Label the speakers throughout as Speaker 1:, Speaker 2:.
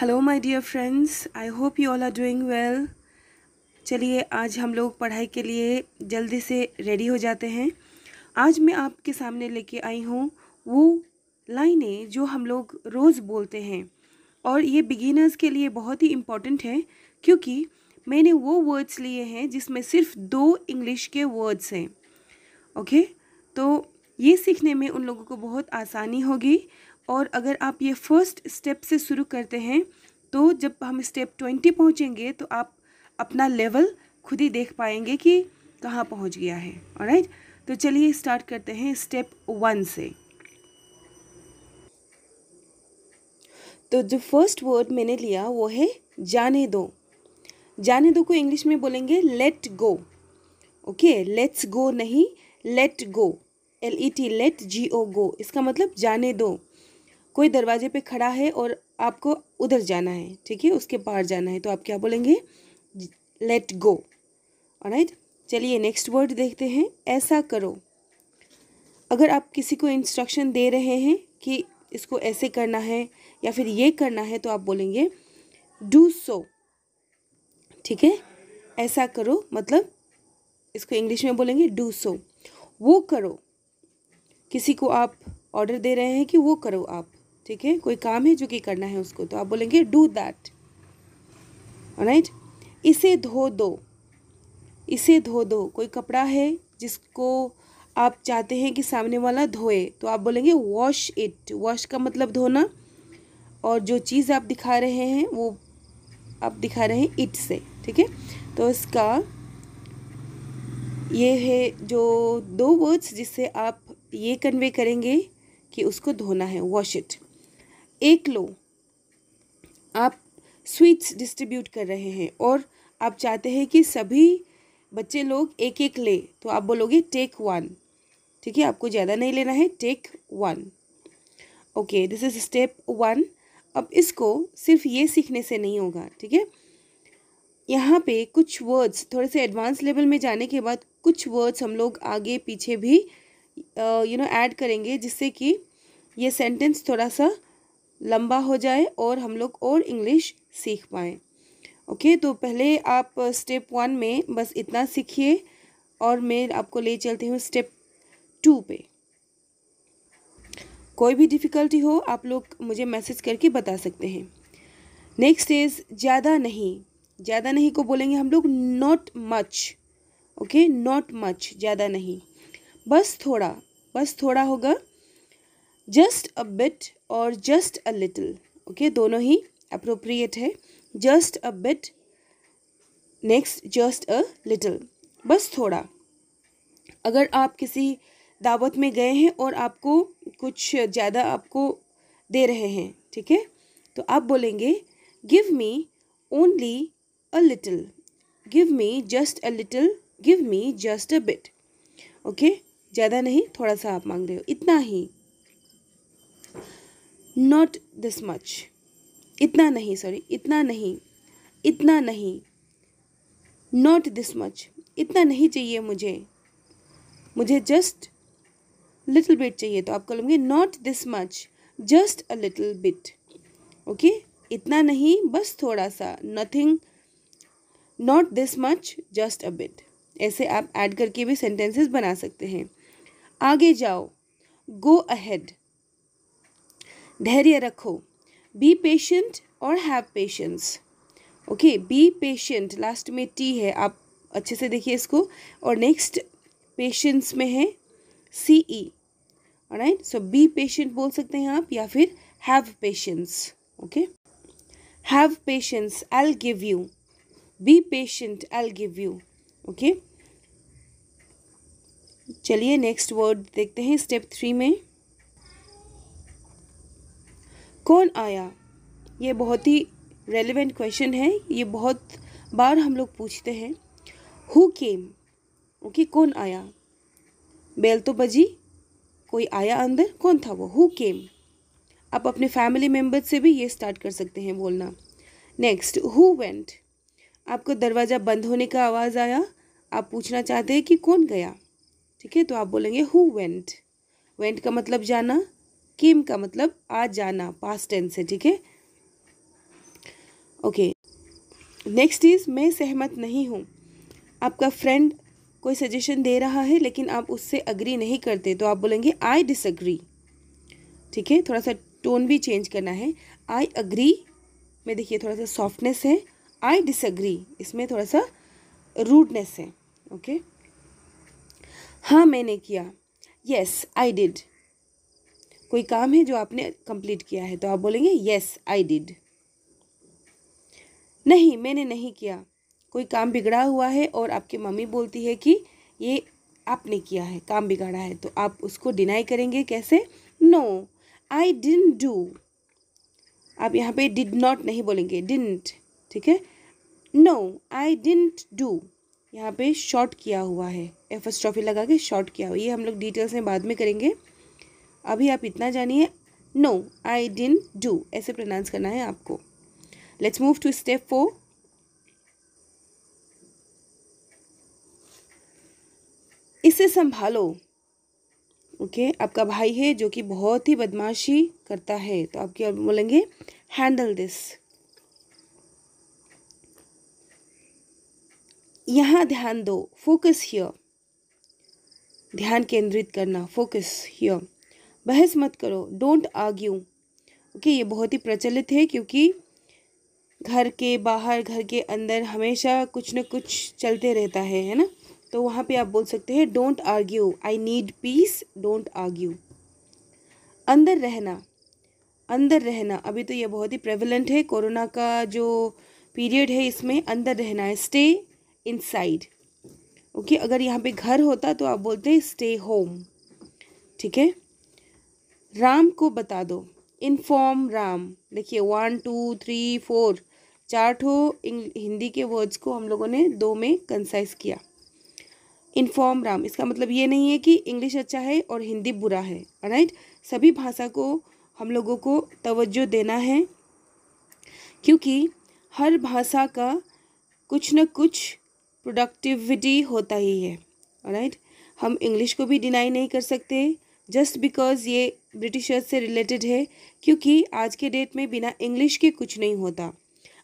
Speaker 1: Hello my dear friends I hope you all are doing well चलिए आज हम लोग पढ़ाई के लिए जल्दी से रेडी हो जाते हैं आज मैं आपके सामने लेके आई हूँ वो लाइनें जो हम लोग रोज़ बोलते हैं और ये बिगिनर्स के लिए बहुत ही इम्पॉर्टेंट है क्योंकि मैंने वो वर्ड्स लिए हैं जिसमें सिर्फ दो इंग्लिश के वर्ड्स हैं ओके तो ये सीखने में उन लोगों को बहुत आसानी होगी और अगर आप ये फर्स्ट स्टेप से शुरू करते हैं तो जब हम स्टेप ट्वेंटी पहुँचेंगे तो आप अपना लेवल खुद ही देख पाएंगे कि कहाँ पहुँच गया है और राइट तो चलिए स्टार्ट करते हैं स्टेप वन से तो जो फर्स्ट वर्ड मैंने लिया वो है जाने दो जाने दो को इंग्लिश में बोलेंगे let go okay let's go नहीं let go L E T let G O go इसका मतलब जाने दो कोई दरवाजे पे खड़ा है और आपको उधर जाना है ठीक है उसके बाहर जाना है तो आप क्या बोलेंगे लेट गो राइट चलिए नेक्स्ट वर्ड देखते हैं ऐसा करो अगर आप किसी को इंस्ट्रक्शन दे रहे हैं कि इसको ऐसे करना है या फिर ये करना है तो आप बोलेंगे डू सो ठीक है ऐसा करो मतलब इसको इंग्लिश में बोलेंगे डू सो वो करो किसी को आप ऑर्डर दे रहे हैं कि वो करो आप ठीक है कोई काम है जो कि करना है उसको तो आप बोलेंगे डू दैट राइट इसे धो दो इसे धो दो कोई कपड़ा है जिसको आप चाहते हैं कि सामने वाला धोए तो आप बोलेंगे वॉश इट वॉश का मतलब धोना और जो चीज़ आप दिखा रहे हैं वो आप दिखा रहे हैं इट से ठीक है तो इसका ये है जो दो वर्ड्स जिससे आप ये कन्वे करेंगे कि उसको धोना है वॉश इट एक लो आप स्वीट्स डिस्ट्रीब्यूट कर रहे हैं और आप चाहते हैं कि सभी बच्चे लोग एक एक ले तो आप बोलोगे टेक वन ठीक है आपको ज़्यादा नहीं लेना है take one okay this is step one अब इसको सिर्फ ये सीखने से नहीं होगा ठीक है यहाँ पे कुछ वर्ड्स थोड़े से एडवांस लेवल में जाने के बाद कुछ वर्ड्स हम लोग आगे पीछे भी यू नो ऐड करेंगे जिससे कि ये सेंटेंस थोड़ा सा लंबा हो जाए और हम लोग और इंग्लिश सीख पाएँ ओके तो पहले आप स्टेप uh, वन में बस इतना सीखिए और मैं आपको ले चलती हूँ स्टेप टू पे कोई भी डिफ़िकल्टी हो आप लोग मुझे मैसेज करके बता सकते हैं नेक्स्ट इज ज़्यादा नहीं ज़्यादा नहीं को बोलेंगे हम लोग not much okay not much ज़्यादा नहीं बस थोड़ा बस थोड़ा होगा जस्ट अ बिट और जस्ट अ लिटिल ओके दोनों ही अप्रोप्रिएट है just a bit next just a little बस थोड़ा अगर आप किसी दावत में गए हैं और आपको कुछ ज़्यादा आपको दे रहे हैं ठीक है तो आप बोलेंगे give me only a little give me just a little give me just a bit okay ज़्यादा नहीं थोड़ा सा आप मांग रहे हो इतना ही नॉट दिस मच इतना नहीं सॉरी इतना नहीं इतना नहीं नॉट दिस मच इतना नहीं चाहिए मुझे मुझे जस्ट लिटिल बिट चाहिए तो आप बोलेंगे not this much just a little bit okay इतना नहीं बस थोड़ा सा nothing not this much just a bit ऐसे आप ऐड करके भी सेंटेंसेस बना सकते हैं आगे जाओ गो अहेड धैर्य रखो बी पेशेंट और have patience okay be patient last में टी है आप अच्छे से देखिए इसको और नेक्स्ट पेशेंस में है C E right so be patient बोल सकते हैं आप या फिर have patience okay have patience I give you be patient I give you okay चलिए नेक्स्ट वर्ड देखते हैं स्टेप थ्री में कौन आया ये बहुत ही रेलिवेंट क्वेश्चन है ये बहुत बार हम लोग पूछते हैं हु केम ओके कौन आया बेल तो बजी कोई आया अंदर कौन था वो हु केम आप अपने फैमिली मेम्बर से भी ये स्टार्ट कर सकते हैं बोलना नेक्स्ट हु वेंट आपको दरवाज़ा बंद होने का आवाज़ आया आप पूछना चाहते हैं कि कौन गया ठीक है तो आप बोलेंगे हु वेंट वेंट का मतलब जाना किम का मतलब आ जाना पास्ट टेंस है ठीक है ओके नेक्स्ट इज मैं सहमत नहीं हूँ आपका फ्रेंड कोई सजेशन दे रहा है लेकिन आप उससे अग्री नहीं करते तो आप बोलेंगे आई डिसअग्री ठीक है थोड़ा सा टोन भी चेंज करना है आई अग्री में देखिए थोड़ा सा सॉफ्टनेस है आई डिसअग्री इसमें थोड़ा सा रूडनेस है ओके okay? हाँ मैंने किया येस आई डिड कोई काम है जो आपने कंप्लीट किया है तो आप बोलेंगे येस आई डिड नहीं मैंने नहीं किया कोई काम बिगड़ा हुआ है और आपकी मम्मी बोलती है कि ये आपने किया है काम बिगाड़ा है तो आप उसको डिनाई करेंगे कैसे नो आई डिन डू आप यहाँ पे डिड नॉट नहीं बोलेंगे डिंट ठीक है नो आई डिंट डू यहाँ पे शॉर्ट किया हुआ है एफ एस ट्रॉफी लगा के शॉर्ट किया हुआ ये हम लोग डिटेल्स में बाद में करेंगे अभी आप इतना जानिए नो आई डिन डू ऐसे प्रोनाउंस करना है आपको let's move to step four इसे संभालो ओके okay? आपका भाई है जो कि बहुत ही बदमाशी करता है तो आप क्या बोलेंगे हैंडल दिस यहाँ ध्यान दो फोकस हियर ध्यान केंद्रित करना फोकस हियर बहस मत करो डोंट आर्ग्यू ओके ये बहुत ही प्रचलित है क्योंकि घर के बाहर घर के अंदर हमेशा कुछ न कुछ चलते रहता है है ना तो वहाँ पे आप बोल सकते हैं don't argue I need peace don't argue अंदर रहना अंदर रहना अभी तो ये बहुत ही प्रेवलेंट है कोरोना का जो पीरियड है इसमें अंदर रहना है स्टे इनसाइड ओके अगर यहाँ पे घर होता तो आप बोलते हैं स्टे होम ठीक है राम को बता दो इनफॉर्म राम देखिए वन टू थ्री फोर चार ठो हिंदी के वर्ड्स को हम लोगों ने दो में कंसाइज किया इनफॉर्म राम इसका मतलब ये नहीं है कि इंग्लिश अच्छा है और हिंदी बुरा है राइट सभी भाषा को हम लोगों को तवज्जो देना है क्योंकि हर भाषा का कुछ न कुछ प्रोडक्टिविटी होता ही है राइट हम इंग्लिश को भी डिनाई नहीं कर सकते जस्ट बिकॉज़ ये ब्रिटिशर्स से रिलेटेड है क्योंकि आज के डेट में बिना इंग्लिश के कुछ नहीं होता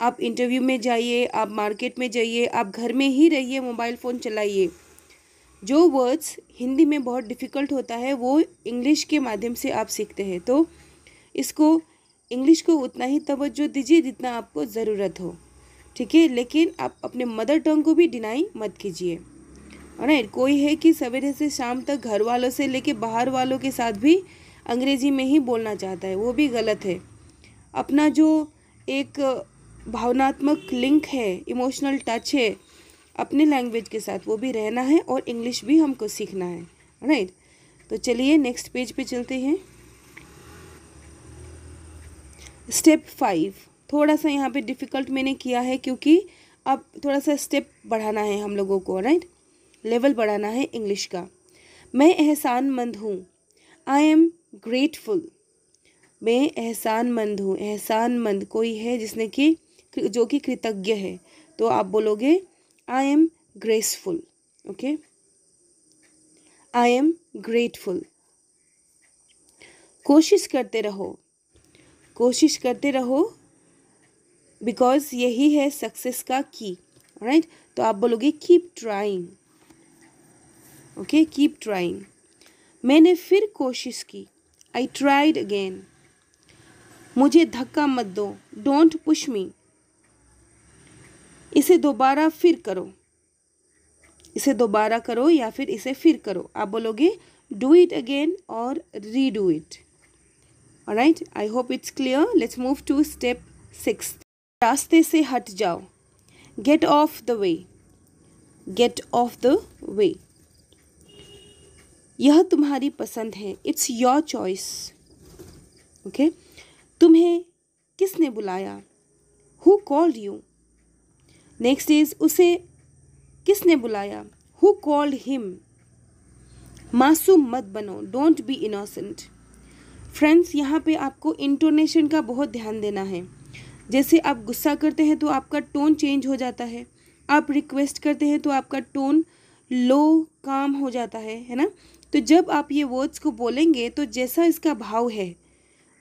Speaker 1: आप इंटरव्यू में जाइए आप मार्केट में जाइए आप घर में ही रहिए मोबाइल फ़ोन चलाइए जो वर्ड्स हिंदी में बहुत डिफ़िकल्ट होता है वो इंग्लिश के माध्यम से आप सीखते हैं तो इसको इंग्लिश को उतना ही तवज्जो दीजिए जितना आपको ज़रूरत हो ठीक है लेकिन आप अपने मदर टंग को भी डिनाई मत कीजिए राइट कोई है कि सवेरे से शाम तक घर वालों से लेके बाहर वालों के साथ भी अंग्रेजी में ही बोलना चाहता है वो भी गलत है अपना जो एक भावनात्मक लिंक है इमोशनल टच है अपने लैंग्वेज के साथ वो भी रहना है और इंग्लिश भी हमको सीखना है राइट तो चलिए नेक्स्ट पेज पे चलते हैं स्टेप फाइव थोड़ा सा यहाँ पे डिफ़िकल्ट मैंने किया है क्योंकि अब थोड़ा सा स्टेप बढ़ाना है हम लोगों को राइट लेवल बढ़ाना है इंग्लिश का मैं एहसान मंद हूँ आई एम ग्रेटफुल मैं एहसान मंद हूँ एहसान मंद कोई है जिसने कि जो कि कृतज्ञ है तो आप बोलोगे I am graceful okay I am grateful कोशिश करते रहो कोशिश करते रहो बिकॉज यही है सक्सेस का की राइट right? तो आप बोलोगे keep trying okay keep trying मैंने फिर कोशिश की आई ट्राइड अगेन मुझे धक्का मत दो डोंट पुश मी इसे दोबारा फिर करो इसे दोबारा करो या फिर इसे फिर करो आप बोलोगे डू इट अगेन और redo it right I hope it's clear let's move to step six रास्ते से हट जाओ get off the way get off the way यह तुम्हारी पसंद है इट्स योर चॉइस ओके तुम्हें किसने बुलाया who called you next is उसे किसने बुलाया हु कॉल्ड हिम मासूम मत बनो डोंट बी इनोसेंट फ्रेंड्स यहाँ पे आपको इंटोनेशन का बहुत ध्यान देना है जैसे आप गुस्सा करते हैं तो आपका टोन चेंज हो जाता है आप रिक्वेस्ट करते हैं तो आपका टोन लो काम हो जाता है है ना तो जब आप ये वर्ड्स को बोलेंगे तो जैसा इसका भाव है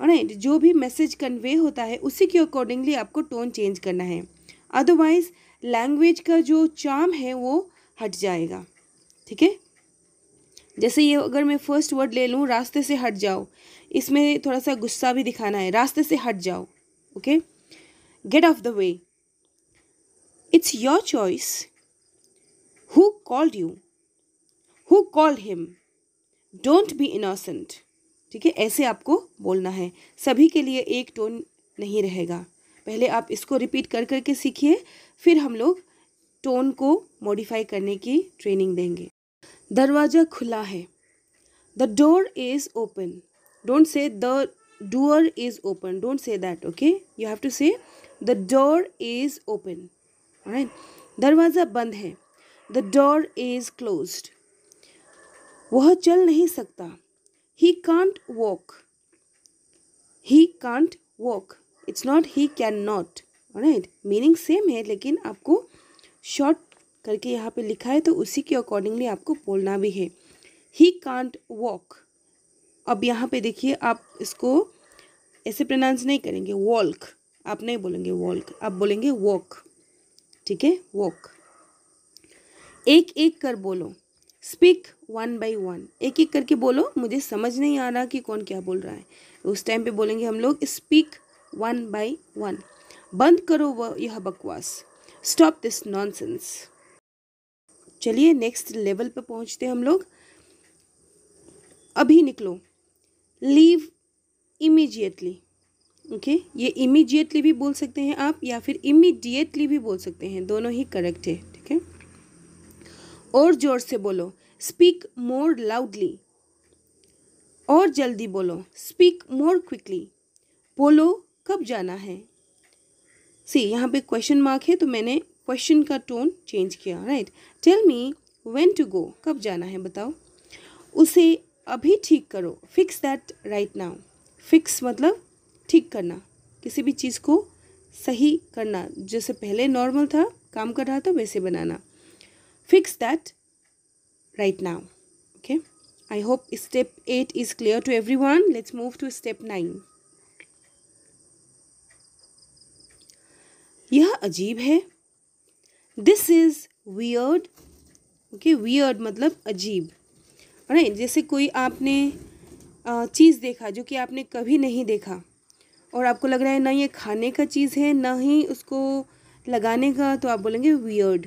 Speaker 1: राइट जो भी मैसेज कन्वे होता है उसी के अकॉर्डिंगली आपको टोन चेंज करना है अदरवाइज लैंग्वेज का जो चाम है वो हट जाएगा ठीक है जैसे ये अगर मैं फर्स्ट वर्ड ले लूँ रास्ते से हट जाओ इसमें थोड़ा सा गुस्सा भी दिखाना है रास्ते से हट जाओ okay get off the way it's your choice who called you who called him don't be innocent ठीक है ऐसे आपको बोलना है सभी के लिए एक टोन नहीं रहेगा पहले आप इसको रिपीट कर करके सीखिए फिर हम लोग टोन को मॉडिफाई करने की ट्रेनिंग देंगे दरवाज़ा खुला है the door is open don't say the door is open don't say that okay you have to say the door is open right दरवाज़ा बंद है द डोर इज़ क्लोज्ड वह चल नहीं सकता he can't walk he can't walk it's not he can not right meaning same है लेकिन आपको शॉर्ट करके यहाँ पे लिखा है तो उसी के अकॉर्डिंगली आपको बोलना भी है ही कांट वॉक अब यहाँ पे देखिए आप इसको ऐसे प्रनाउंस नहीं करेंगे वॉल्क आप नहीं बोलेंगे वॉल्क आप बोलेंगे वॉक ठीक है वॉक एक एक कर बोलो स्पीक वन बाई वन एक एक करके बोलो मुझे समझ नहीं आ रहा कि कौन क्या बोल रहा है उस टाइम पे बोलेंगे हम लोग स्पीक वन बाई वन बंद करो वह यह बकवास स्टॉप दिस नॉनसेंस चलिए नेक्स्ट लेवल पर पहुंचते हम लोग अभी निकलो लीव इमीजिएटली ओके ये इमीजिएटली भी बोल सकते हैं आप या फिर इमीडिएटली भी बोल सकते हैं दोनों ही करेक्ट है और जोर से बोलो स्पीक मोर लाउडली और जल्दी बोलो स्पीक मोर क्विकली बोलो कब जाना है सी यहाँ पे क्वेश्चन मार्क है तो मैंने क्वेश्चन का टोन चेंज किया right tell me when to go कब जाना है बताओ उसे अभी ठीक करो fix that right now fix मतलब ठीक करना किसी भी चीज़ को सही करना जैसे पहले नॉर्मल था काम कर रहा था वैसे बनाना fix that right now okay i hope step 8 is clear to everyone let's move to step 9 यह अजीब है this is weird okay weird मतलब अजीब राइट जैसे कोई आपने चीज़ देखा जो कि आपने कभी नहीं देखा और आपको लग रहा है ना ये खाने का चीज़ है ना ही उसको लगाने का तो आप बोलेंगे वियर्ड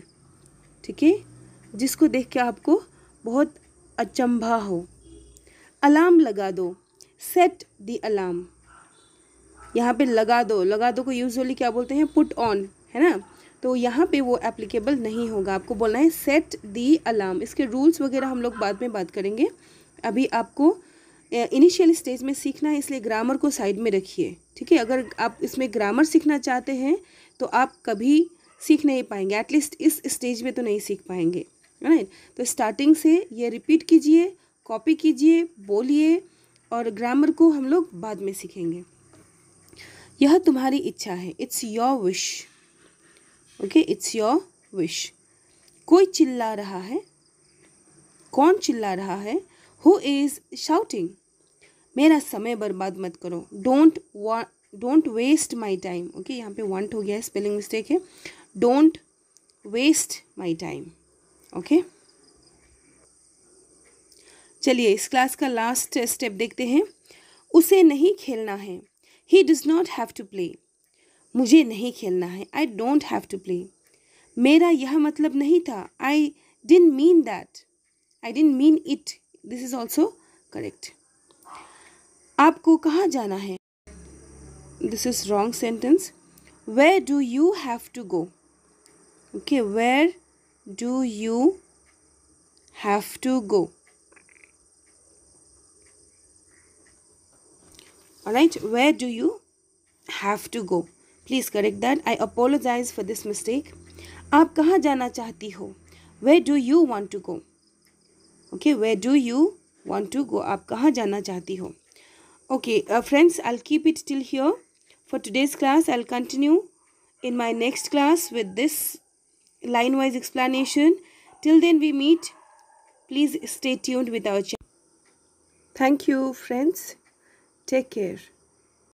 Speaker 1: ठीक है जिसको देख के आपको बहुत अचंभा हो अलार्म लगा दो सेट दी अलार्म यहाँ पे लगा दो लगा दो को यूजली क्या बोलते हैं पुट ऑन है ना तो यहाँ पे वो एप्लीकेबल नहीं होगा आपको बोलना है सेट दी अलार्म इसके रूल्स वगैरह हम लोग बाद में बात करेंगे अभी आपको इनिशियल स्टेज में सीखना है इसलिए ग्रामर को साइड में रखिए ठीक है अगर आप इसमें ग्रामर सीखना चाहते हैं तो आप कभी सीख नहीं पाएंगे एटलीस्ट इस स्टेज में तो नहीं सीख पाएंगे राइट तो स्टार्टिंग से ये रिपीट कीजिए कॉपी कीजिए बोलिए और ग्रामर को हम लोग बाद में सीखेंगे यह तुम्हारी इच्छा है it's your wish okay it's your wish कोई चिल्ला रहा है कौन चिल्ला रहा है हु इज़ शाउटिंग मेरा समय बर्बाद मत करो don't don't waste my time okay यहाँ पे वांट हो गया है स्पेलिंग मिस्टेक है don't waste my time okay चलिए इस क्लास का लास्ट स्टेप देखते हैं उसे नहीं खेलना है he does not have to play मुझे नहीं खेलना है I don't have to play मेरा यह मतलब नहीं था आई didn't mean that I didn't mean it this is also correct आपको कहाँ जाना है this is wrong sentence where do you have to go okay where Do you have to go? Alright, where do you have to go? Please correct that. I apologize for this mistake. आप कहाँ जाना चाहती हो Where do you want to go? Okay, where do you want to go? आप कहाँ जाना चाहती हो Okay, uh, friends, I'll keep it till here. For today's class, I'll continue in my next class with this line wise explanation. Till then we meet. Please stay tuned with our channel. Thank you friends. Take care.